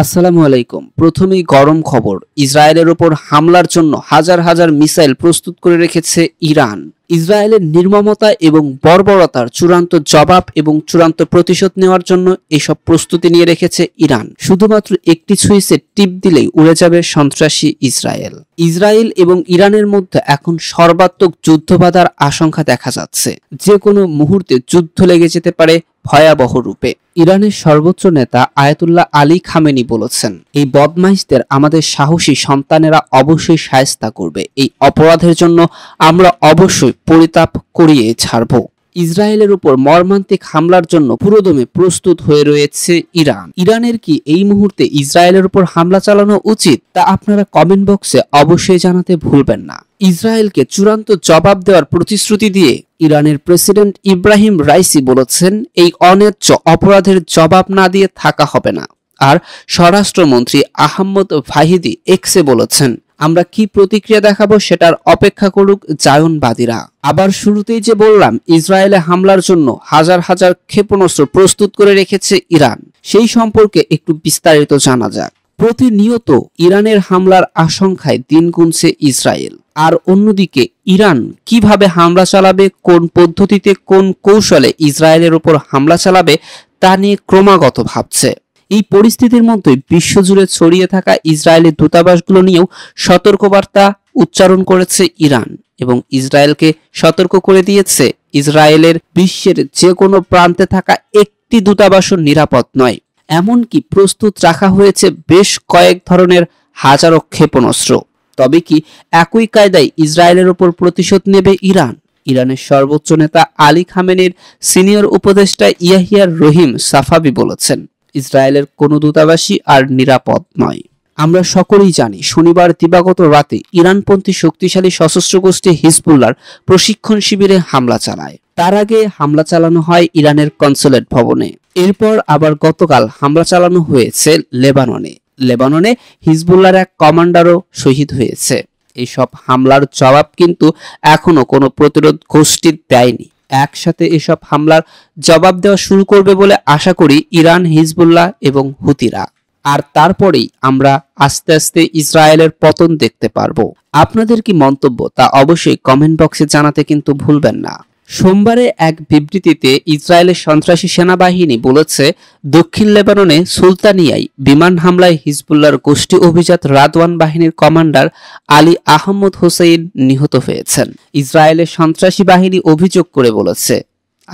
আসসালামু আলাইকুম প্রথমেই গরম খবর ইসরায়েলের ওপর হামলার জন্য হাজার হাজার মিসাইল প্রস্তুত করে রেখেছে ইরান ইসরায়েলের নির্মমতা এবং বর্বরতার চূড়ান্ত জবাব এবং চূড়ান্ত প্রতিশোধ নেওয়ার জন্য এসব প্রস্তুতি নিয়ে রেখেছে ইরান শুধুমাত্র একটি সুইসে টিপ দিলেই উড়ে যাবে সন্ত্রাসী ইসরায়েল ইসরায়েল এবং ইরানের মধ্যে এখন সর্বাত্মক যুদ্ধ বাঁধার আশঙ্কা দেখা যাচ্ছে যে কোনো মুহূর্তে যুদ্ধ লেগে যেতে পারে ভয়াবহ রূপে ইরানের সর্বোচ্চ নেতা আয়াতুল্লাহ আলী খামেনি বলেছেন এই বদমাইশদের আমাদের সাহসী সন্তানেরা অবশ্যই সায়স্তা করবে এই অপরাধের জন্য আমরা অবশ্যই পরিতাপ করিয়ে ছাড়বো ইসরায়েলের উপর মর্মান্তিক হামলার জন্য পুরোদমে প্রস্তুত হয়ে রয়েছে ইরান ইরানের কি এই মুহূর্তে ইসরায়েলের উপর হামলা চালানো উচিত তা আপনারা কমেন্ট বক্সে অবশ্যই জানাতে ভুলবেন না ইসরায়েলকে চূড়ান্ত জবাব দেওয়ার প্রতিশ্রুতি দিয়ে ইরানের প্রেসিডেন্ট ইব্রাহিম রাইসি বলেছেন এই অন্যায্য অপরাধের জবাব না দিয়ে থাকা হবে না আর স্বরাষ্ট্রমন্ত্রী আহম্মদ ভাহিদি এক্সে বলেছেন আমরা কি প্রতিক্রিয়া দেখাবো সেটার অপেক্ষা করুক জায়নবাদীরা আবার শুরুতেই যে বললাম ইসরায়েলে হামলার জন্য হাজার হাজার ক্ষেপণাস্ত্র প্রস্তুত করে রেখেছে ইরান সেই সম্পর্কে একটু বিস্তারিত জানা যাক প্রতিনিয়ত ইরানের হামলার আশঙ্কায় দিন গুনছে ইসরায়েল আর অন্যদিকে ইরান কিভাবে হামলা চালাবে কোন পদ্ধতিতে কোন কৌশলে ইসরায়েলের ওপর হামলা চালাবে তা নিয়ে ক্রমাগত ভাবছে এই পরিস্থিতির মধ্যে বিশ্বজুড়ে ছড়িয়ে থাকা ইসরায়েলের দূতাবাসগুলো নিয়েও সতর্কবার্তা উচ্চারণ করেছে ইরান এবং ইসরায়েলকে সতর্ক করে দিয়েছে ইসরায়েলের বিশ্বের যে কোনো প্রান্তে থাকা একটি দূতাবাসও নিরাপদ নয় এমনকি প্রস্তুত রাখা হয়েছে বেশ কয়েক ধরনের হাজারো ক্ষেপণাস্ত্র তবে কি একই কায়দায় ইসরায়েলের ওপর প্রতিশোধ নেবে ইরান ইরানের সর্বোচ্চ নেতা আলী খামেনের সিনিয়র উপদেষ্টা ইয়াহিয়ার রহিম সাফাবি বলেছেন ইসরায়েলের কোনো দূতাবাসী আর নিরাপদ নয় আমরা সকলেই জানি শনিবার দিবাগত রাতে ইরানপন্থী শক্তিশালী সশস্ত্র গোষ্ঠী হিজবুল্লার প্রশিক্ষণ শিবিরে হামলা চালায় তার আগে হামলা চালানো হয় ইরানের কনসুলেট ভবনে এরপর আবার গতকাল হামলা চালানো হয়েছে লেবাননে লেবাননে হিজবুল্লার এক কমান্ডারও শহীদ হয়েছে এইসব হামলার জবাব কিন্তু এখনো কোনো প্রতিরোধ গোষ্ঠী দেয়নি একসাথে এসব হামলার জবাব দেওয়া শুরু করবে বলে আশা করি ইরান হিজবুল্লাহ এবং হুতিরা আর তারপরেই আমরা আস্তে আস্তে ইসরায়েলের পতন দেখতে পারবো আপনাদের কি মন্তব্য তা অবশ্যই কমেন্ট বক্সে জানাতে কিন্তু ভুলবেন না সোমবারে এক বিবৃতিতে ইসরায়েলের সন্ত্রাসী সেনাবাহিনী বলেছে দক্ষিণ লেবাননে সুলতানিয়ায় বিমান হামলায় হিজবুল্লার গোষ্ঠী অভিজাত রাদওয়ান বাহিনীর কমান্ডার আলী আহমদ হোসেন নিহত হয়েছেন ইসরায়েলের সন্ত্রাসী বাহিনী অভিযোগ করে বলেছে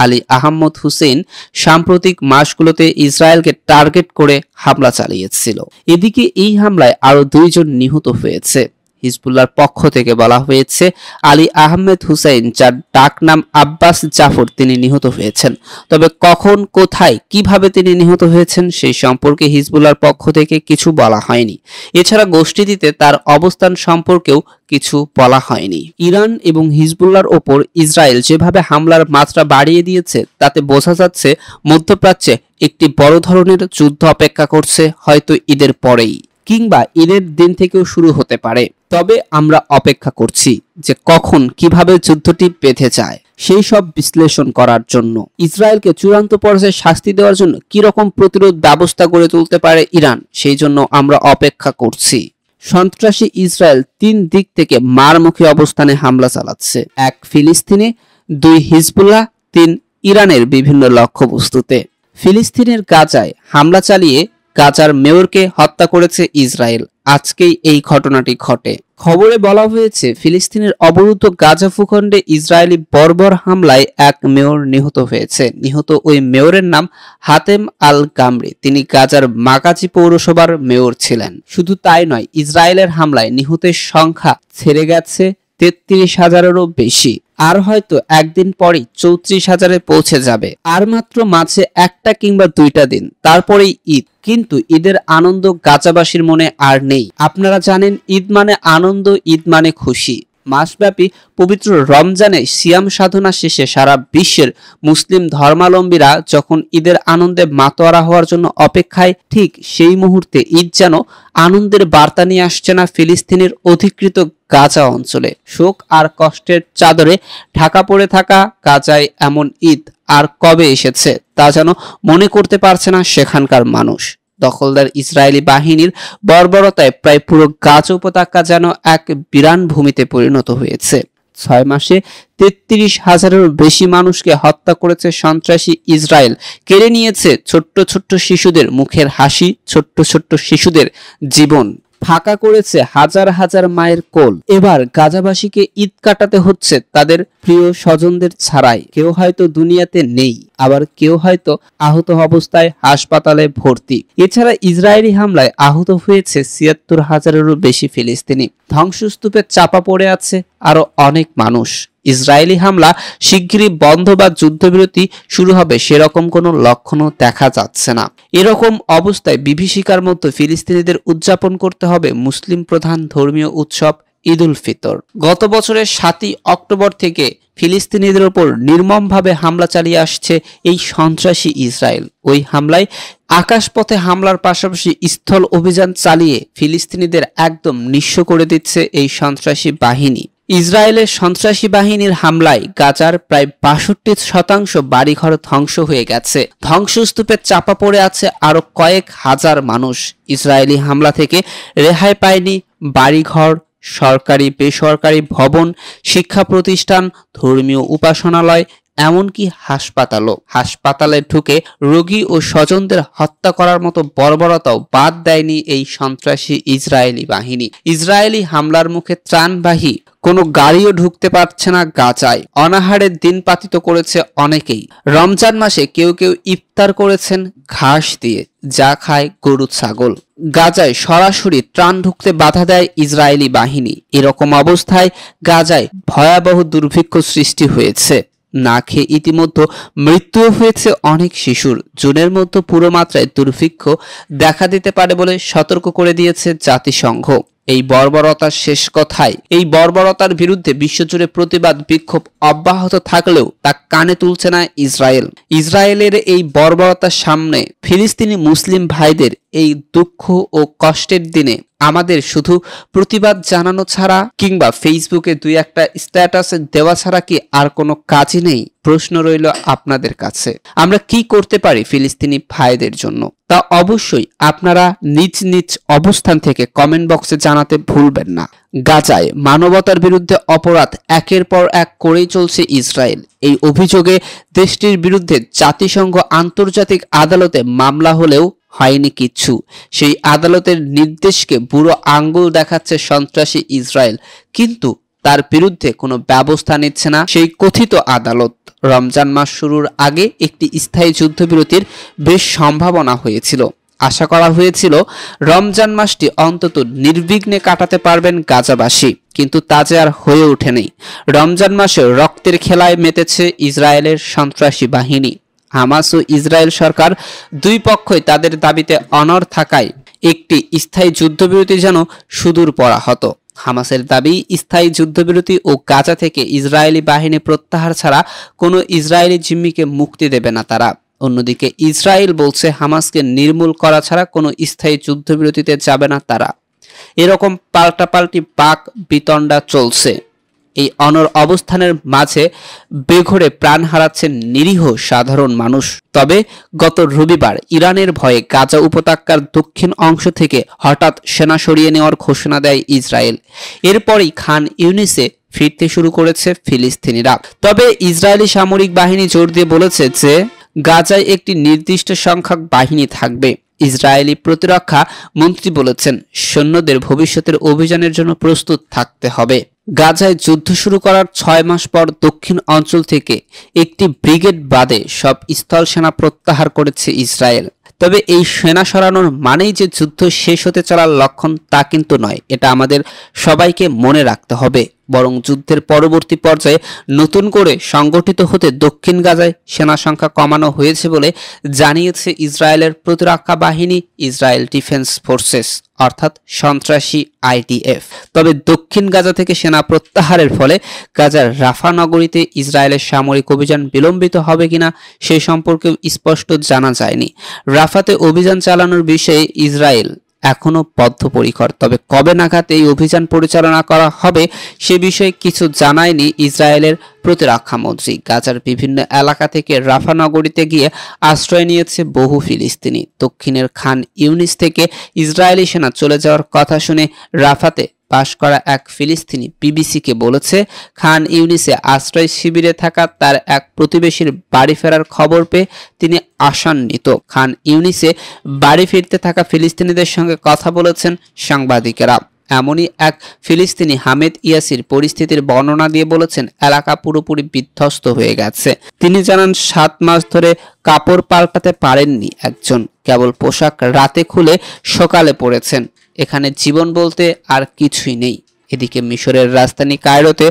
আলী আহমদ হুসেন সাম্প্রতিক মাসগুলোতে ইসরায়েলকে টার্গেট করে হামলা চালিয়েছিল এদিকে এই হামলায় আরও দুইজন নিহত হয়েছে হিজবুল্লার পক্ষ থেকে বলা হয়েছে আলী আহমেদ হুসাইন যার ডাকনাম আব্বাস জাফর তিনি নিহত হয়েছেন তবে কখন কোথায় কিভাবে তিনি নিহত হয়েছেন সেই সম্পর্কে হিজবুল্লার পক্ষ থেকে কিছু বলা হয়নি এছাড়া গোষ্ঠীটিতে তার অবস্থান সম্পর্কেও কিছু বলা হয়নি ইরান এবং হিজবুল্লার ওপর ইসরায়েল যেভাবে হামলার মাত্রা বাড়িয়ে দিয়েছে তাতে বোঝা যাচ্ছে মধ্যপ্রাচ্যে একটি বড় ধরনের যুদ্ধ অপেক্ষা করছে হয়তো ঈদের পরেই কিংবা ঈদের দিন থেকেও শুরু হতে পারে তবে আমরা অপেক্ষা করছি যে কখন কিভাবে যুদ্ধটি বেঁধে চায় সেই সব বিশ্লেষণ করার জন্য ইসরায়েলকে চূড়ান্ত পর্যায়ে শাস্তি দেওয়ার জন্য কিরকম প্রতিরোধ ব্যবস্থা গড়ে তুলতে পারে ইরান সেই জন্য আমরা অপেক্ষা করছি সন্ত্রাসী ইসরায়েল তিন দিক থেকে মারমুখী অবস্থানে হামলা চালাচ্ছে এক ফিলিস্তিনে দুই হিজবুল্লাহ তিন ইরানের বিভিন্ন লক্ষ্যবস্তুতে ফিলিস্তিনের গাজায় হামলা চালিয়ে গাজার মেয়রকে হত্যা করেছে ইসরায়েল আজকেই এই ঘটনাটি ঘটে খবরে বলা হয়েছে ফিলিস্তিনের অবরুদ্ধ গাজা ভূখণ্ডে ইসরায়েলি বর্বর হামলায় এক মেয়র নিহত হয়েছে নিহত ওই মেয়রের নাম হাতেম আল গামরি তিনি গাজার মাকাচি পৌরসভার মেয়র ছিলেন শুধু তাই নয় ইসরায়েলের হামলায় নিহতের সংখ্যা ছেড়ে গেছে তেত্রিশ হাজারেরও বেশি আর হয়তো একদিন পরেই চৌত্রিশ হাজারে পৌঁছে যাবে আর মাত্র মাঝে একটা কিংবা দুইটা দিন তারপরেই ঈদ কিন্তু ঈদের আনন্দ গাজাবাসীর মনে আর নেই আপনারা জানেন ঈদ মানে আনন্দ ঈদ মানে খুশি মাসব্যাপী পবিত্র রমজানে সিয়াম সাধনা শেষে সারা বিশ্বের মুসলিম ধর্মালম্বীরা যখন ঈদের আনন্দে মাতোয়ারা হওয়ার জন্য অপেক্ষায় ঠিক সেই মুহূর্তে ঈদ যেন আনন্দের বার্তা নিয়ে আসছে না ফিলিস্তিনের অধিকৃত গাজা অঞ্চলে শোক আর কষ্টের চাদরে ঢাকা পড়ে থাকা গাজায় এমন ঈদ আর কবে এসেছে তা যেন মনে করতে পারছে না সেখানকার মানুষ দখলদার ইসরায়েলি বাহিনীর বর্বরতায় প্রায় পুরো গাছ উপত্যকা যেন এক বিরান ভূমিতে পরিণত হয়েছে ছয় মাসে তেত্রিশ হাজারের বেশি মানুষকে হত্যা করেছে সন্ত্রাসী ইসরায়েল কেড়ে নিয়েছে ছোট্ট ছোট্ট শিশুদের মুখের হাসি ছোট্ট ছোট্ট শিশুদের জীবন ফাঁকা করেছে হাজার হাজার মায়ের কোল এবার গাজাবাসীকে ঈদ কাটাতে হচ্ছে তাদের প্রিয় স্বজনদের ছাড়াই কেউ হয়তো দুনিয়াতে নেই আবার কেউ হয়তো আহত অবস্থায় হাসপাতালে ভর্তি এছাড়া ইসরায়েলি হামলায় আহত হয়েছে ছিয়াত্তর হাজারেরও বেশি ফিলিস্তিনি ধ্বংসস্তূপে চাপা পড়ে আছে আরও অনেক মানুষ ইসরায়েলি হামলা শিগগিরই বন্ধ বা যুদ্ধবিরতি শুরু হবে সেরকম কোনো লক্ষণও দেখা যাচ্ছে না এরকম অবস্থায় বিভীষিকার মতো ফিলিস্তিনিদের উদযাপন করতে হবে মুসলিম প্রধান ধর্মীয় উৎসব ঈদ উল ফিতর গত বছরের সাতই অক্টোবর থেকে ফিলিস্তিনিদের ওপর নির্মমভাবে হামলা চালিয়ে আসছে এই সন্ত্রাসী ইসরায়েল ওই হামলায় আকাশপথে হামলার পাশাপাশি স্থল অভিযান চালিয়ে ফিলিস্তিনিদের একদম নিঃস্ব করে দিচ্ছে এই সন্ত্রাসী বাহিনী ইসরায়েলের সন্ত্রাসী বাহিনীর হামলায় গাজার প্রায় বাষট্টি শতাংশ বাড়িঘর ধ্বংস হয়ে গেছে ধ্বংসস্তূপে চাপা পড়ে আছে আরো কয়েক হাজার মানুষ ইসরায়েলি হামলা থেকে রেহাই পায়নি বাড়িঘর সরকারি বেসরকারি ভবন শিক্ষা প্রতিষ্ঠান ধর্মীয় উপাসনালয় এমনকি হাসপাতালও হাসপাতালে ঢুকে রোগী ও স্বজনদের হত্যা করার মতো বর্বরতাও বাদ দেয়নি এই সন্ত্রাসী ইসরায়েলি বাহিনী ইসরায়েলি হামলার মুখে ত্রাণবাহী কোনো গাড়িও ঢুকতে পারছে না গাজায় অনাহারের দিন পাতিত করেছে অনেকেই রমজান মাসে কেউ কেউ ইফতার করেছেন ঘাস দিয়ে যা খায় গরু ছাগল গাজায় সরাসরি ত্রাণ ঢুকতে বাধা দেয় ইসরায়েলি বাহিনী এরকম অবস্থায় গাজায় ভয়াবহ দুর্ভিক্ষ সৃষ্টি হয়েছে না খেয়ে ইতিমধ্যে মৃত্যুও হয়েছে অনেক শিশুর জুনের মধ্যে পুরো মাত্রায় দুর্ভিক্ষ দেখা দিতে পারে বলে সতর্ক করে দিয়েছে জাতিসংঘ এই বর্বরতার শেষ কথায় এই বর্বরতার বিরুদ্ধে বিশ্বজুড়ে প্রতিবাদ বিক্ষোভ অব্যাহত থাকলেও তা কানে তুলছে না ইসরায়েল ইসরায়েলের এই বর্বরতার সামনে ফিলিস্তিনি মুসলিম ভাইদের এই দুঃখ ও কষ্টের দিনে আমাদের শুধু প্রতিবাদ জানানো ছাড়া কিংবা ফেসবুকে দুই একটা স্ট্যাটাস দেওয়া ছাড়া কি আর কোনো কাজই নেই প্রশ্ন রইল আপনাদের কাছে আমরা কি করতে পারি ফিলিস্তিনি ভাইদের জন্য তা অবশ্যই আপনারা নিজ নিজ অবস্থান থেকে কমেন্ট বক্সে জানাতে ভুলবেন না গাজায় মানবতার বিরুদ্ধে অপরাধ একের পর এক করেই চলছে ইসরায়েল এই অভিযোগে দেশটির বিরুদ্ধে জাতিসংঘ আন্তর্জাতিক আদালতে মামলা হলেও হয়নি কিছু সেই আদালতের নির্দেশকে বুড়ো আঙ্গুল দেখাচ্ছে সন্ত্রাসী ইসরায়েল কিন্তু তার বিরুদ্ধে কোনো ব্যবস্থা নিচ্ছে না সেই কথিত আদালত রমজান মাস শুরুর আগে একটি স্থায়ী যুদ্ধবিরতির বেশ সম্ভাবনা হয়েছিল আশা করা হয়েছিল রমজান মাসটি অন্তত নির্বিঘ্নে কাটাতে পারবেন গাজাবাসী কিন্তু তা যে আর হয়ে ওঠেনি রমজান মাসে রক্তের খেলায় মেতেছে ইসরায়েলের সন্ত্রাসী বাহিনী হামাস ও ইসরায়েল সরকার দুই পক্ষই তাদের দাবিতে অনর থাকায় একটি স্থায়ী যুদ্ধবিরতি যেন সুদূর পড়া হতো হামাসের দাবি স্থায়ী যুদ্ধবিরতি ও গাজা থেকে ইসরায়েলি বাহিনী প্রত্যাহার ছাড়া কোনো ইসরায়েলি জিম্মিকে মুক্তি দেবে না তারা অন্যদিকে ইসরায়েল বলছে হামাসকে নির্মূল করা ছাড়া কোনো স্থায়ী যুদ্ধবিরতিতে যাবে না তারা এরকম পাল্টাপাল্টি বাক বিতণ্ডা চলছে এই অনর অবস্থানের মাঝে বেঘরে প্রাণ হারাচ্ছেন নিরীহ সাধারণ মানুষ তবে গত রবিবার ইরানের ভয়ে গাজা উপত্যকার দক্ষিণ অংশ থেকে হঠাৎ সেনা সরিয়ে নেওয়ার ঘোষণা দেয় ইসরায়েল এরপরই খান ইউনিসে ফিরতে শুরু করেছে ফিলিস্তিনিরা তবে ইসরায়েলি সামরিক বাহিনী জোর দিয়ে বলেছে যে গাজায় একটি নির্দিষ্ট সংখ্যক বাহিনী থাকবে ইসরায়েলি প্রতিরক্ষা মন্ত্রী বলেছেন সৈন্যদের ভবিষ্যতের অভিযানের জন্য প্রস্তুত থাকতে হবে গাজায় যুদ্ধ শুরু করার ছয় মাস পর দক্ষিণ অঞ্চল থেকে একটি ব্রিগেড বাদে সব স্থল সেনা প্রত্যাহার করেছে ইসরায়েল তবে এই সেনা সরানোর মানেই যে যুদ্ধ শেষ হতে চলার লক্ষণ তা কিন্তু নয় এটা আমাদের সবাইকে মনে রাখতে হবে বরং যুদ্ধের পরবর্তী পর্যায়ে নতুন করে সংগঠিত হতে দক্ষিণ গাজায় সেনা সংখ্যা কমানো হয়েছে বলে জানিয়েছে ইসরায়েলের প্রতিরক্ষা বাহিনী ইসরায়েল ডিফেন্স ফোর্সেস অর্থাৎ সন্ত্রাসী আইডিএফ তবে দক্ষিণ গাজা থেকে সেনা প্রত্যাহারের ফলে গাজার রাফা নগরীতে ইসরায়েলের সামরিক অভিযান বিলম্বিত হবে কিনা সে সম্পর্কেও স্পষ্ট জানা যায়নি রাফাতে অভিযান চালানোর বিষয়ে ইসরায়েল এখনও বদ্ধপরিকর তবে কবে নাগাদ এই অভিযান পরিচালনা করা হবে সে বিষয়ে কিছু জানায়নি ইসরায়েলের প্রতিরক্ষামন্ত্রী গাজার বিভিন্ন এলাকা থেকে রাফা নগরীতে গিয়ে আশ্রয় নিয়েছে বহু ফিলিস্তিনি দক্ষিণের খান ইউনিস থেকে ইসরায়েলি সেনা চলে যাওয়ার কথা শুনে রাফাতে বাস করা এক ফিলিস্তিনি বিবিসিকে বলেছে খান ইউনিসে আশ্রয় শিবিরে থাকা তার এক প্রতিবেশীর বাড়ি ফেরার খবর পেয়ে তিনি আশান্বিত খান ইউনিসে বাড়ি ফিরতে থাকা ফিলিস্তিনিদের সঙ্গে কথা বলেছেন সাংবাদিকেরা এমনই এক ফিলিস্তিনি হামেদ ইয়াসির পরিস্থিতির বর্ণনা দিয়ে বলেছেন এলাকা পুরোপুরি বিধ্বস্ত হয়ে গেছে তিনি জানান সাত মাস ধরে কাপড় পাল্টাতে পারেননি একজন কেবল পোশাক রাতে খুলে সকালে পড়েছেন এখানে জীবন বলতে আর কিছুই নেই এদিকে মিশরের রাজধানী কায়রোতে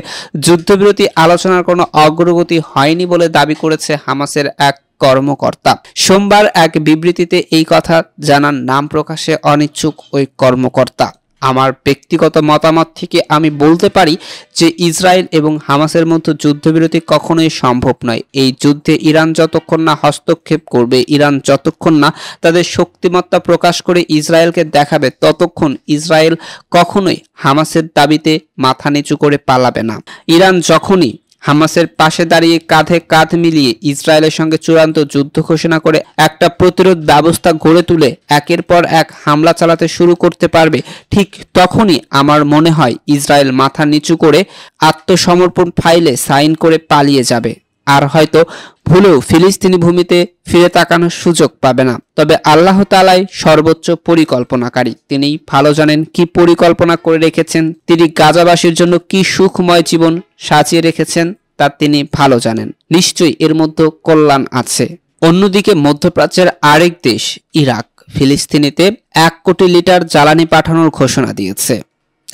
যুদ্ধবিরতি আলোচনার কোনো অগ্রগতি হয়নি বলে দাবি করেছে হামাসের এক কর্মকর্তা সোমবার এক বিবৃতিতে এই কথা জানান নাম প্রকাশে অনিচ্ছুক ওই কর্মকর্তা আমার ব্যক্তিগত মতামত থেকে আমি বলতে পারি যে ইসরায়েল এবং হামাসের মধ্যে যুদ্ধবিরতি কখনোই সম্ভব নয় এই যুদ্ধে ইরান যতক্ষণ না হস্তক্ষেপ করবে ইরান যতক্ষণ না তাদের শক্তিমত্তা প্রকাশ করে ইসরায়েলকে দেখাবে ততক্ষণ ইসরায়েল কখনোই হামাসের দাবিতে মাথা নিচু করে পালাবে না ইরান যখনই হামাসের পাশে দাঁড়িয়ে কাঁধে কাঁধ মিলিয়ে ইসরায়েলের সঙ্গে চূড়ান্ত যুদ্ধ ঘোষণা করে একটা প্রতিরোধ ব্যবস্থা গড়ে তুলে একের পর এক হামলা চালাতে শুরু করতে পারবে ঠিক তখনই আমার মনে হয় ইসরায়েল মাথা নিচু করে আত্মসমর্পণ ফাইলে সাইন করে পালিয়ে যাবে আর হয়তো ভুলেও ফিলিস্তিনি ভূমিতে ফিরে তাকানোর সুযোগ পাবে না তবে আল্লাহ তালাই সর্বোচ্চ পরিকল্পনাকারী তিনি ভালো জানেন কি পরিকল্পনা করে রেখেছেন তিনি গাজাবাসীর জন্য কি সুখময় জীবন সাজিয়ে রেখেছেন তা তিনি ভালো জানেন নিশ্চয়ই এর মধ্যে কল্যাণ আছে অন্যদিকে মধ্যপ্রাচ্যের আরেক দেশ ইরাক ফিলিস্তিনিতে এক কোটি লিটার জ্বালানি পাঠানোর ঘোষণা দিয়েছে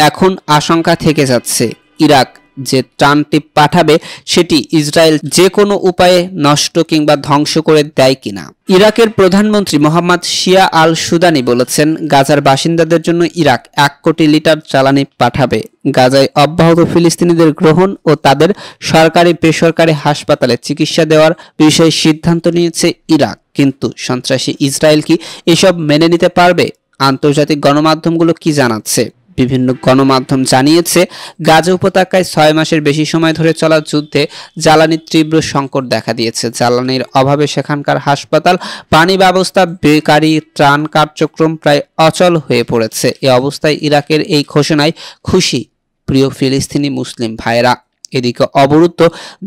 এখন আশঙ্কা থেকে যাচ্ছে ইরাক যে ত্রাণটি পাঠাবে সেটি ইসরায়েল যে কোনো উপায়ে নষ্ট কিংবা ধ্বংস করে দেয় কিনা ইরাকের প্রধানমন্ত্রী মোহাম্মদ শিয়া আল সুদানি বলেছেন গাজার বাসিন্দাদের জন্য ইরাক এক কোটি লিটার জ্বালানি পাঠাবে গাজায় অব্যাহত ফিলিস্তিনিদের গ্রহণ ও তাদের সরকারি বেসরকারি হাসপাতালে চিকিৎসা দেওয়ার বিষয়ে সিদ্ধান্ত নিয়েছে ইরাক কিন্তু সন্ত্রাসী ইসরায়েল কি এসব মেনে নিতে পারবে আন্তর্জাতিক গণমাধ্যমগুলো কি জানাচ্ছে বিভিন্ন গণমাধ্যম জানিয়েছে গাজা উপত্যকায় ছয় মাসের বেশি সময় ধরে চলা যুদ্ধে জ্বালানির তীব্র সংকট দেখা দিয়েছে জ্বালানির অভাবে সেখানকার হাসপাতাল পানি ব্যবস্থা বেকারি ত্রাণ কার্যক্রম প্রায় অচল হয়ে পড়েছে এ অবস্থায় ইরাকের এই ঘোষণায় খুশি প্রিয় ফিলিস্তিনি মুসলিম ভাইরা এদিকে অবরুদ্ধ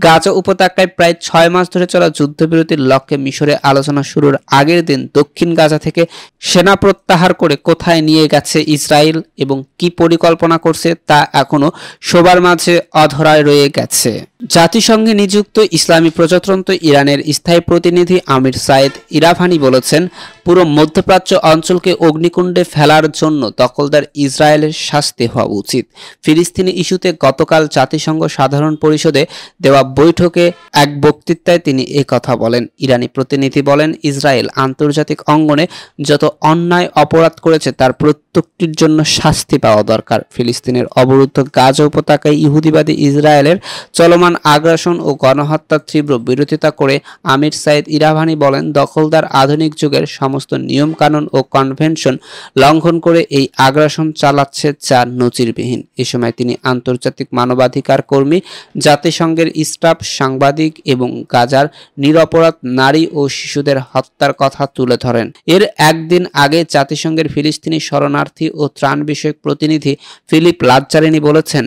গাজা উপত্যকায় প্রায় ছয় মাস ধরে চলা যুদ্ধবিরতির লক্ষ্যে মিশরে আলোচনা শুরুর আগের দিন দক্ষিণ গাজা থেকে সেনা প্রত্যাহার করে কোথায় নিয়ে গেছে ইসরায়েল এবং কি পরিকল্পনা করছে তা এখনও সবার মাঝে অধরায় রয়ে গেছে জাতিসংঘে নিযুক্ত ইসলামী প্রজাতন্ত্র ইরানের স্থায়ী প্রতিনিধি আমির সাইদ ইরাফানি বলেছেন পুরো মধ্যপ্রাচ্য অঞ্চলকে অগ্নিকুণ্ডে ফেলার জন্য দখলদার ইসরায়েলের শাস্তি হওয়া উচিত ফিলিস্তিনি ইস্যুতে গতকাল জাতিসংঘ সাধারণ পরিষদে দেওয়া বৈঠকে এক বক্তৃতায় তিনি কথা বলেন ইরানি প্রতিনিধি বলেন ইসরায়েল আন্তর্জাতিক অঙ্গনে যত অন্যায় অপরাধ করেছে তার প্রত্যেক হস্তক্ষের জন্য শাস্তি পাওয়া দরকার ফিলিস্তিনের অবরুদ্ধ গাজা উপত্যকায় ইহুদিবাদী ইসরায়েলের চলমান আগ্রাসন ও গণহত্যার তীব্র বিরোধিতা করে আমির সাইদ ইরাভানি বলেন দখলদার আধুনিক যুগের সমস্ত নিয়মকানুন ও কনভেনশন লঙ্ঘন করে এই আগ্রাসন চালাচ্ছে যা নজিরবিহীন এ সময় তিনি আন্তর্জাতিক মানবাধিকার কর্মী জাতিসংঘের স্টাফ সাংবাদিক এবং গাজার নিরপরাধ নারী ও শিশুদের হত্যার কথা তুলে ধরেন এর একদিন আগে জাতিসংঘের ফিলিস্তিনি শরণার্থী শরণার্থী ও ত্রাণ বিষয়ক প্রতিনিধি ফিলিপ লাজ্জারিনী বলেছেন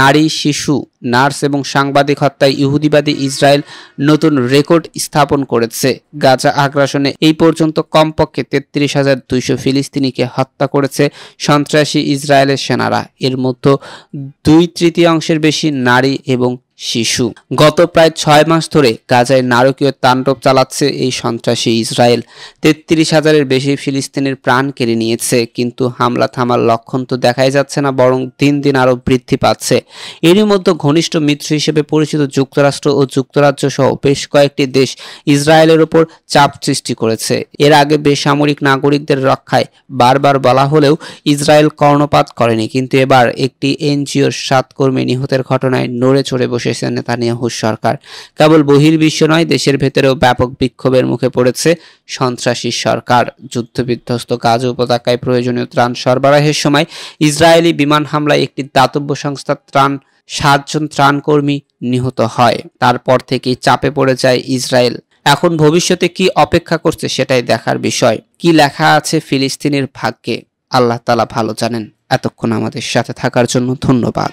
নারী শিশু নার্স এবং সাংবাদিক হত্যায় ইহুদিবাদী ইসরায়েল নতুন রেকর্ড স্থাপন করেছে গাজা আগ্রাসনে এই পর্যন্ত কমপক্ষে তেত্রিশ হাজার দুইশো ফিলিস্তিনিকে হত্যা করেছে সন্ত্রাসী ইসরায়েলের সেনারা এর মধ্যে দুই তৃতীয়াংশের বেশি নারী এবং শিশু গত প্রায় ছয় মাস ধরে গাজায় নারকীয় তাণ্ডব চালাচ্ছে এই সন্ত্রাসী ইসরায়েল তেত্রিশ হাজারের বেশি ফিলিস্তিনের প্রাণ কেড়ে নিয়েছে কিন্তু হামলা থামার লক্ষণ তো দেখাই যাচ্ছে না বরং দিন দিন আরও বৃদ্ধি পাচ্ছে এরই মধ্যে ঘনিষ্ঠ মিত্র হিসেবে পরিচিত যুক্তরাষ্ট্র ও যুক্তরাজ্য সহ বেশ কয়েকটি দেশ ইসরায়েলের ওপর চাপ সৃষ্টি করেছে এর আগে বেসামরিক নাগরিকদের রক্ষায় বারবার বলা হলেও ইসরায়েল কর্ণপাত করেনি কিন্তু এবার একটি এনজিওর সাত কর্মী নিহতের ঘটনায় নড়ে চড়ে বসে বসেছেন নেতানিয়াহুর সরকার কেবল বহির্বিশ্ব নয় দেশের ভেতরেও ব্যাপক বিক্ষোভের মুখে পড়েছে সন্ত্রাসী সরকার যুদ্ধবিধ্বস্ত গাজ উপত্যকায় প্রয়োজনীয় ত্রাণ সরবরাহের সময় ইসরায়েলি বিমান হামলায় একটি দাতব্য সংস্থা ত্রাণ সাতজন ত্রাণকর্মী নিহত হয় তারপর থেকেই চাপে পড়ে যায় ইসরায়েল এখন ভবিষ্যতে কি অপেক্ষা করছে সেটাই দেখার বিষয় কি লেখা আছে ফিলিস্তিনের ভাগ্যে আল্লাহ তালা ভালো জানেন এতক্ষণ আমাদের সাথে থাকার জন্য ধন্যবাদ